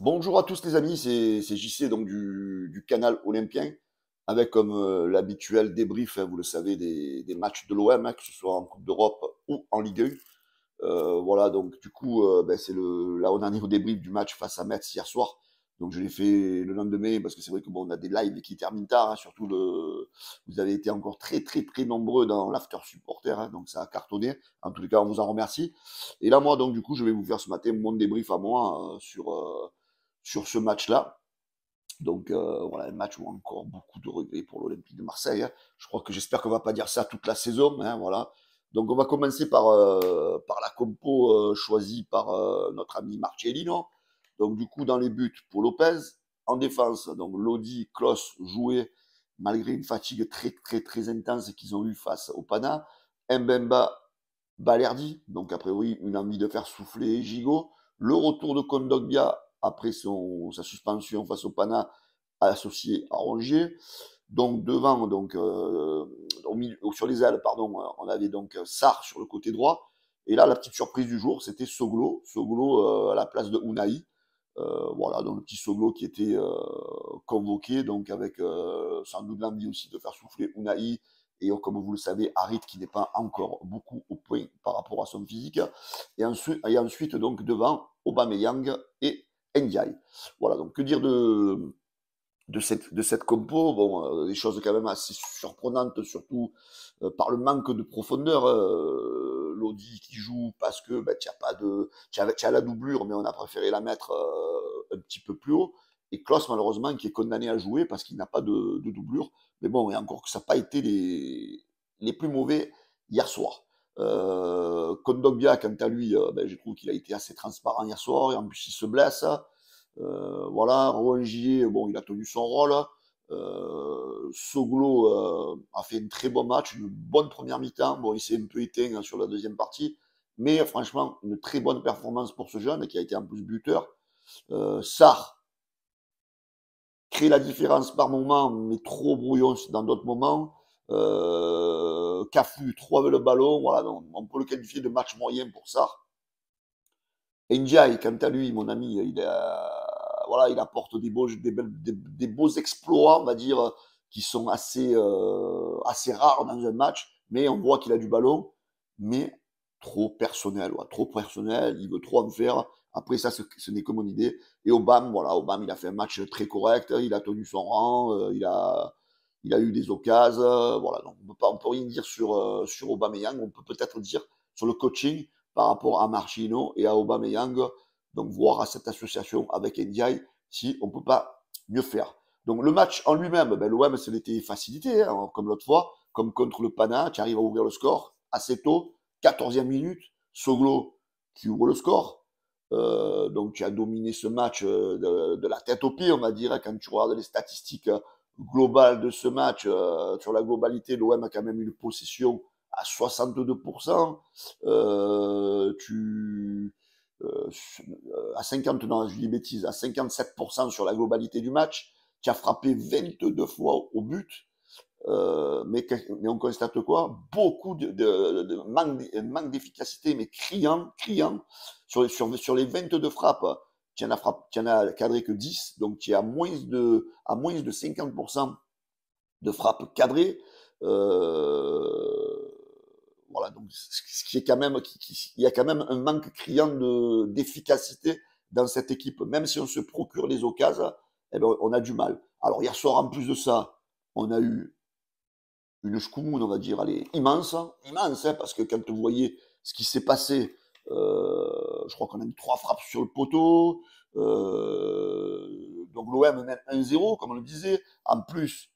Bonjour à tous les amis, c'est JC donc du, du, canal Olympien avec comme euh, l'habituel débrief, hein, vous le savez, des, matchs de l'OM, hein, que ce soit en Coupe d'Europe ou en Ligue 1. Euh, voilà, donc du coup, euh, ben, c'est le, là on en est au débrief du match face à Metz hier soir. Donc je l'ai fait le lendemain parce que c'est vrai que bon, on a des lives qui terminent tard, hein, surtout le, vous avez été encore très très très nombreux dans l'after supporter, donc ça a cartonné. En tous les cas, on vous en remercie. Et là moi donc du coup, je vais vous faire ce matin mon débrief à moi sur sur ce match-là. Donc euh, voilà, un match où encore beaucoup de regrets pour l'Olympique de Marseille. Hein. Je crois que j'espère qu'on va pas dire ça toute la saison. Hein, voilà. Donc on va commencer par, euh, par la compo euh, choisie par notre ami Marcellino. Donc du coup dans les buts pour Lopez, en défense donc Lodi, Klos jouaient malgré une fatigue très très très intense qu'ils ont eue face au Pana. Mbemba, Balerdi, donc a priori une envie de faire souffler Gigot. Le retour de Kondogbia après son, sa suspension face au Pana associé à Rongier. Donc devant, donc, euh, sur les ailes, pardon, euh, on avait donc euh, Sar sur le côté droit. Et là, la petite surprise du jour, c'était Soglo, Soglo à la place de Unai. voilà, donc le petit Soglo qui était convoqué, donc avec sans doute l'envie aussi de faire souffler Unai et oh, comme vous le savez, Harit qui n'est pas encore beaucoup au point par rapport à son physique. Et ensuite, et ensuite donc devant Aubameyang et voilà, donc que dire de, de, cette, de cette compo Bon, euh, des choses quand même assez surprenantes, surtout euh, par le manque de profondeur. Euh, L'Audi qui joue parce que bah, tu as pas de, as, la doublure, mais on a préféré la mettre un petit peu plus haut. Et Klaus, malheureusement, qui est condamné à jouer parce qu'il n'a pas de, doublure. Mais bon, et encore que ça n'a pas été les plus mauvais hier soir. Euh, Kondogbia, quant à lui, euh, ben, je trouve qu'il a été assez transparent hier soir. Et en plus, il se blesse. Euh, voilà, Rongier, bon, il a tenu son rôle. Euh, Soglo euh, a fait un très bon match, une bonne première mi-temps. Bon, il s'est un peu éteint hein, sur la deuxième partie. Mais franchement, une très bonne performance pour ce jeune qui a été en plus buteur. Sar crée la différence par moment, mais trop brouillon dans d'autres moments. Cafu, trois avec le ballon, voilà, on peut le qualifier de match moyen pour ça. Ndiaye, quant à lui, mon ami, il, voilà, il apporte des beaux, des, beaux exploits, on va dire, qui sont assez, euh, assez rares dans un match, mais on voit qu'il a du ballon, mais trop personnel, trop personnel, il veut trop en faire. Après ça, ce, n'est que mon idée. Et Obama, voilà, Obama, il a fait un match très correct, il a tenu son rang, euh, il a il a eu des occasions. Euh, on peut peut rien dire sur euh, sur Aubameyang. On peut peut-être dire sur le coaching par rapport à Marchino et à Aubameyang. Donc voir à cette association avec Ndiaye si on peut pas mieux faire. Donc le match en lui-même, ben, l'OM se l'était facilité, hein, comme l'autre fois, comme contre le Pana, tu arrive à ouvrir le score assez tôt, 14e minute, Soglo qui ouvre le score. Euh, donc tu as dominé ce match de, de, la tête au pieds, on va dire, hein, quand tu regardes les statistiques global de ce match, euh, sur la globalité, l'OM a quand même une possession à 62%. Euh, tu, euh, à 50, je dis bêtise, à 57% sur la globalité du match. Tu as frappé 22 fois au but. Euh, mais, mais, on constate quoi Beaucoup de, de, manque, manque d'efficacité, mais criant, criant, sur, sur, sur les 22 frappes qui en a, cadré que 10, donc qui a moins de, à moins de 50% de frappes cadrées. Euh, voilà, donc ce qui est quand même, il y a quand même un manque criant de, d'efficacité dans cette équipe. Même si on se procure les occasions, eh ben, on a du mal. Alors hier soir, en plus de ça, on a eu une choumoune, on va dire, elle immense, immense, hein, parce que quand vous voyez ce qui s'est passé euh, je crois qu'on a eu trois frappes sur le poteau. Euh, donc l'OM mène 1-0, comme on le disait. En plus,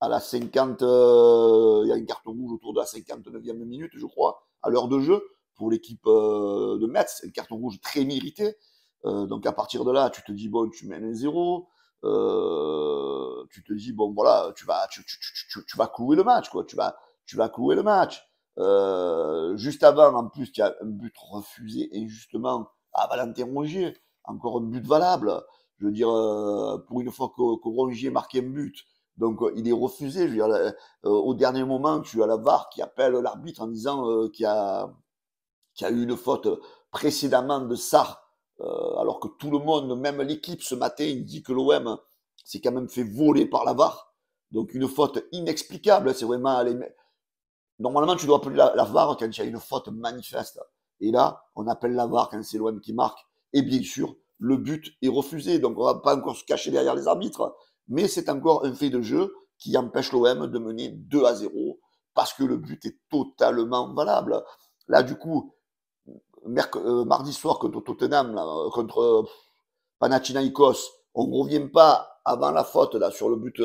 à la 50, euh, il y a une carte rouge autour de la 59e minute, je crois, à l'heure de jeu pour l'équipe de Metz. C'est une carte rouge très méritée. donc à partir de là, tu te dis bon, tu mènes 1-0, tu te dis bon voilà, tu vas, tu, vas clouer le match quoi. Tu vas, tu vas clouer le match. Euh, juste avant, en plus, qu'il y a un but refusé et justement à Valentin Rongier, encore un but valable. Je veux dire, euh, pour une fois que, Rongier marquait un but, donc euh, il est refusé. Je veux dire, au dernier moment, tu as la VAR qui appelle l'arbitre en disant qu'il y, a, qu'il y a eu une faute précédemment de ça alors que tout le monde, même l'équipe ce matin, dit que l'OM s'est quand même fait voler par la VAR. Donc une faute inexplicable, c'est vraiment... Les Normalement, tu dois appeler la, VAR quand il y a une faute manifeste. Et là, on appelle la VAR quand c'est l'OM qui marque. Et bien sûr, le but est refusé. Donc, on ne va pas encore se cacher derrière les arbitres. Mais c'est encore un fait de jeu qui empêche l'OM de mener 2 à 0 parce que le but est totalement valable. Là, du coup, euh, mardi soir contre Tottenham, euh, contre euh, Panathinaikos, on ne revient pas avant la faute là, sur le but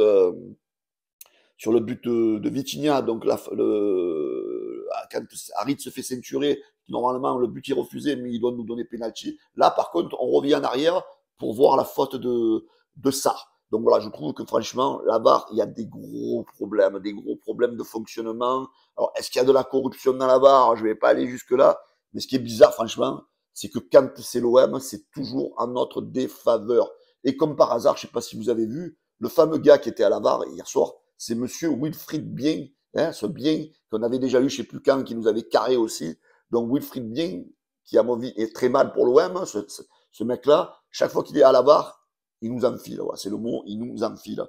sur le but euh, de, de Donc, la, le, euh, quand Harit se fait ceinturer, normalement, le but est refusé, mais il doit nous donner penalty. Là, par contre, on revient en arrière pour voir la faute de, de ça. Donc voilà, je trouve que franchement, la barre, il y a des gros problèmes, des gros problèmes de fonctionnement. Alors, est-ce qu'il y a de la corruption dans la barre Je vais pas aller jusque-là. Mais ce qui est bizarre, franchement, c'est que quand c'est l'OM, c'est toujours en notre défaveur. Et comme par hasard, je sais pas si vous avez vu, le fameux gars qui était à la barre hier soir, c'est Monsieur Wilfried Bien, hein, ce Bien qu'on avait déjà eu chez Pucan, qui nous avait carré aussi. Donc Wilfried Bien, qui à mon avis est très mal pour l'OM, hein, ce, mec-là, chaque fois qu'il est à la barre, il nous enfile. c'est le mot, il nous enfile.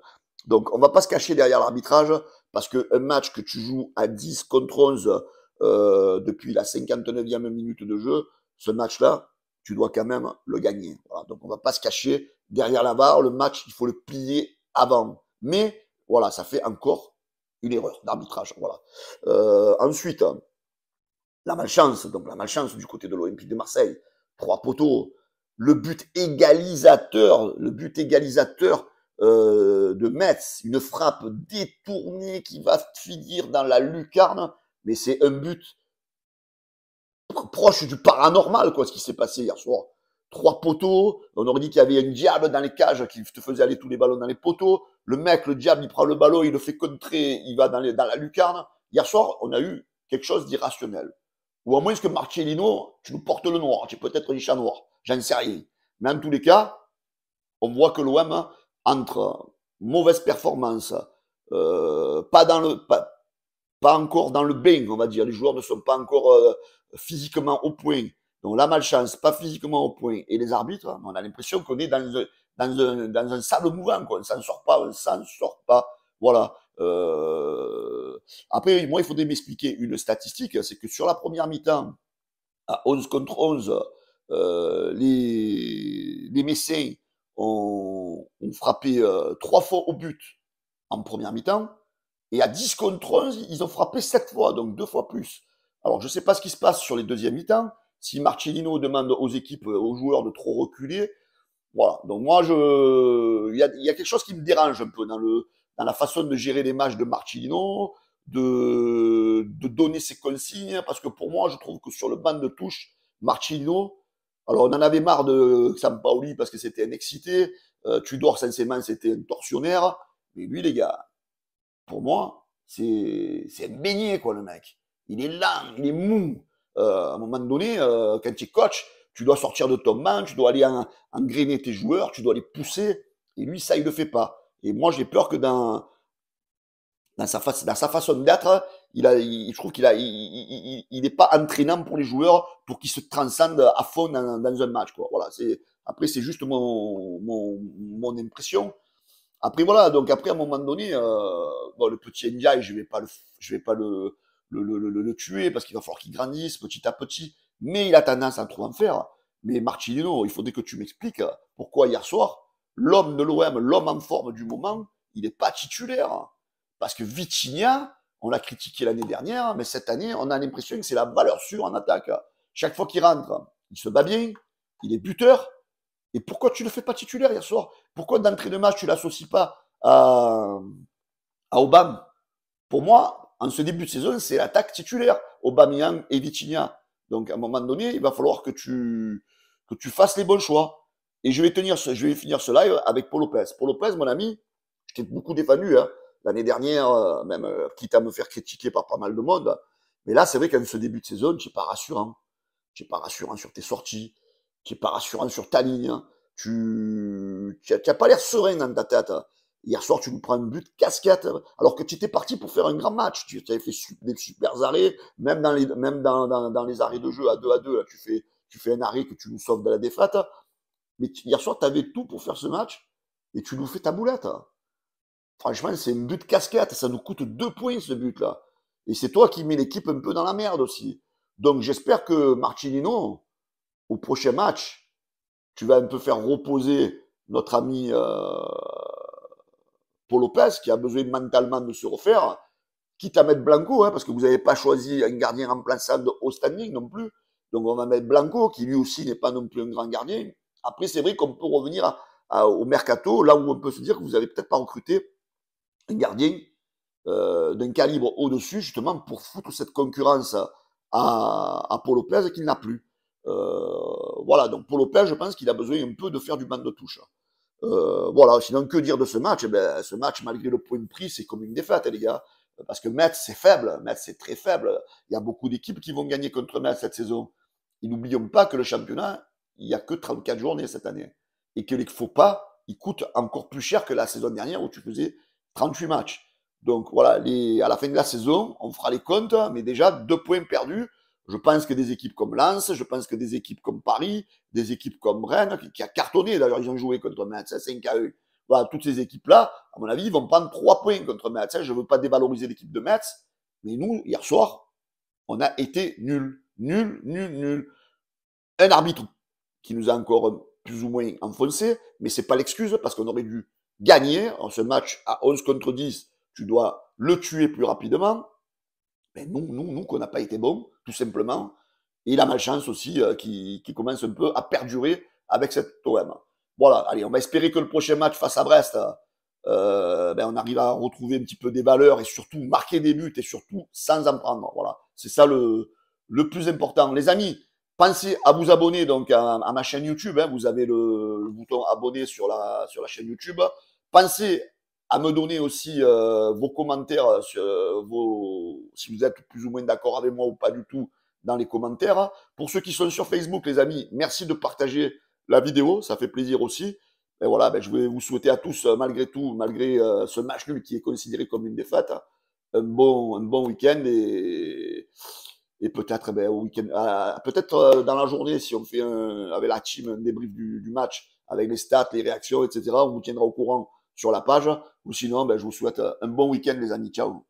Donc on va pas se cacher derrière l'arbitrage, parce qu'un match que tu joues à 10 contre 11 euh, depuis la 59e minute de jeu, ce match-là, tu dois quand même le gagner. donc on va pas se cacher derrière la barre, le match, il faut le plier avant. Mais voilà, ça fait encore une erreur d'arbitrage. Voilà. Euh, ensuite, la malchance, donc la malchance du côté de l'Olympique de Marseille, trois poteaux, le but égalisateur, le but égalisateur euh, de Metz, une frappe détournée qui va finir dans la lucarne, mais c'est un but proche du paranormal, quoi, ce qui s'est passé hier soir. Trois poteaux, on aurait dit qu'il y avait un diable dans les cages qui te faisait aller tous les ballons dans les poteaux. Le mec, le diable, il prend le ballon, il le fait contrer, il va dans, la lucarne. Hier soir, on a eu quelque chose d'irrationnel. Ou à moins que Marcellino, tu nous portes le noir, tu es peut-être chat noir, j'en sais rien. Mais en tous les cas, on voit que l'OM, entre mauvaise performance, euh, pas dans le, pas, encore dans le bain, on va dire. Les joueurs ne sont pas encore euh, physiquement au point. Donc la malchance, pas physiquement au point, et les arbitres, on a l'impression qu'on est dans, un, dans, un, dans un sable mouvant, quoi. on s'en sort pas, on s'en sort pas. Voilà. Euh... Après, moi, il faudrait m'expliquer une statistique, c'est que sur la première mi-temps, à 11 contre 11, euh, les, les Messins ont, frappé euh, trois fois au but en première mi-temps, et à 10 contre 11, ils ont frappé sept fois, donc deux fois plus. Alors, je ne sais pas ce qui se passe sur les deuxièmes mi-temps, si Marcellino demande aux équipes, euh, aux joueurs de trop reculer, voilà. Donc moi, je, il y a, quelque chose qui me dérange un peu dans le, dans la façon de gérer les matchs de Marcellino, de, de donner ses consignes, hein, parce que pour moi, je trouve que sur le banc de touche, Marcellino… alors on en avait marre de Sampaoli parce que c'était un excité, euh, Tudor saint c'était un tortionnaire, mais lui les gars, pour moi, c'est, c'est un beignet quoi le mec. Il est lent, il est mou, euh, à un moment donné, euh, quand tu es coach, tu dois sortir de ton banc, tu dois aller en, engrainer tes joueurs, tu dois les pousser. Et lui, ça, il le fait pas. Et moi, j'ai peur que dans, sa, façon d'être, il je trouve qu'il n'est pas entraînant pour les joueurs pour qu'ils se transcendent à fond dans, un match, Voilà. après, c'est juste mon, impression. Après, voilà. Donc, après, à un moment donné, euh, le petit Ndiaye, je vais pas le, je vais pas le, le, tuer parce qu'il va falloir qu'il grandisse petit à petit. Mais il a tendance à trop en faire. Mais Martinino, il faudrait que tu m'expliques pourquoi hier soir, l'homme de l'OM, l'homme en forme du moment, il n'est pas titulaire. Parce que Vitinha, on l'a critiqué l'année dernière, mais cette année, on a l'impression que c'est la valeur sûre en attaque. Chaque fois qu'il rentre, il se bat bien, il est buteur. Et pourquoi tu ne le fais pas titulaire hier soir Pourquoi d'entrée de match, tu l'associes pas à, à Obama Pour moi, en ce début de saison, c'est l'attaque titulaire, Aubameyang et Vitinha. Donc à un moment donné, il va falloir que tu, que tu fasses les bons choix. Et je vais, tenir je vais finir ce live avec Paul Lopez. Paul Lopez, mon ami, je t'ai beaucoup défendu hein. l'année dernière, euh, même euh, quitte à me faire critiquer par pas mal de monde. Mais là, c'est vrai qu'en ce début de saison, tu n'es pas rassurant. Tu n'es pas rassurant sur tes sorties, tu n'es pas rassurant sur ta ligne. Hein. Tu n'as pas l'air serein dans ta tête. Hier soir, tu nous prends un but casquette, alors que tu étais parti pour faire un grand match. Tu avais fait des super arrêts, même dans les, arrêts de jeu à 2 à 2, tu fais, un arrêt que tu nous sauves de la défaite. Mais hier soir, tu avais tout pour faire ce match et tu nous fais ta boulette. Franchement, c'est un but casquette. Ça nous coûte deux points, ce but-là. Et c'est toi qui mets l'équipe un peu dans la merde aussi. Donc, j'espère que Martinino, au prochain match, tu vas un peu faire reposer notre ami. Euh, pour Lopez, qui a besoin mentalement de se refaire, quitte à mettre Blanco, hein, parce que vous n'avez pas choisi un gardien remplaçant au standing non plus. Donc on va mettre Blanco, qui lui aussi n'est pas non plus un grand gardien. Après, c'est vrai qu'on peut revenir au mercato, là où on peut se dire que vous n'avez peut-être pas recruté un gardien euh, d'un calibre au-dessus, justement, pour foutre cette concurrence à, à Paul Lopez qu'il n'a plus. Euh, voilà, donc Paul Lopez, je pense qu'il a besoin un peu de faire du banc de touche. Euh, voilà, sinon que dire de ce match eh ben, Ce match, malgré le point de prix, c'est comme une défaite, hein, les gars. Parce que Metz, c'est faible. Metz, c'est très faible. Il y a beaucoup d'équipes qui vont gagner contre Metz cette saison. Et n'oublions pas que le championnat, il n'y a que 34 journées cette année. Et que les faux pas, ils coûtent encore plus cher que la saison dernière où tu faisais 38 matchs. Donc voilà, à la fin de la saison, on fera les comptes, mais déjà deux points perdus je pense que des équipes comme Lens, je pense que des équipes comme Paris, des équipes comme Rennes, qui, a cartonné d'ailleurs, ils ont joué contre Metz, 5 hein, à eux. Voilà, bah, toutes ces équipes-là, à mon avis, ils vont prendre trois points contre Metz. Hein. Je ne veux pas dévaloriser l'équipe de Metz, mais nous, hier soir, on a été nul. Nul, nul, nul. Un arbitre qui nous a encore plus ou moins enfoncé, mais c'est pas l'excuse parce qu'on aurait dû gagner en ce match à 11 contre 10. Tu dois le tuer plus rapidement. Mais nous, nous, nous, qu'on n'a pas été bons, tout simplement. Et la malchance aussi euh, qui, qui, commence un peu à perdurer avec cet OM. Voilà, allez, on va espérer que le prochain match face à Brest, euh, ben on arrive à retrouver un petit peu des valeurs et surtout marquer des buts et surtout sans en prendre. Voilà, c'est ça le, le plus important. Les amis, pensez à vous abonner donc à, ma chaîne YouTube. Hein. vous avez le, le, bouton abonner sur la, sur la chaîne YouTube. Pensez à me donner aussi euh, vos commentaires, euh, euh, vos, si vous êtes plus ou moins d'accord avec moi ou pas du tout, dans les commentaires. Pour ceux qui sont sur Facebook, les amis, merci de partager la vidéo, ça fait plaisir aussi. Et voilà, ben, je vais vous souhaiter à tous, malgré tout, malgré ce match nul qui est considéré comme une défaite, un bon, un bon week-end et, et peut-être eh ben, week peut-être dans la journée, si on fait avec la team un débrief du, du match, avec les stats, les réactions, etc., on vous tiendra au courant sur la page. Ou sinon, ben, je vous souhaite un bon week-end, les amis. Ciao.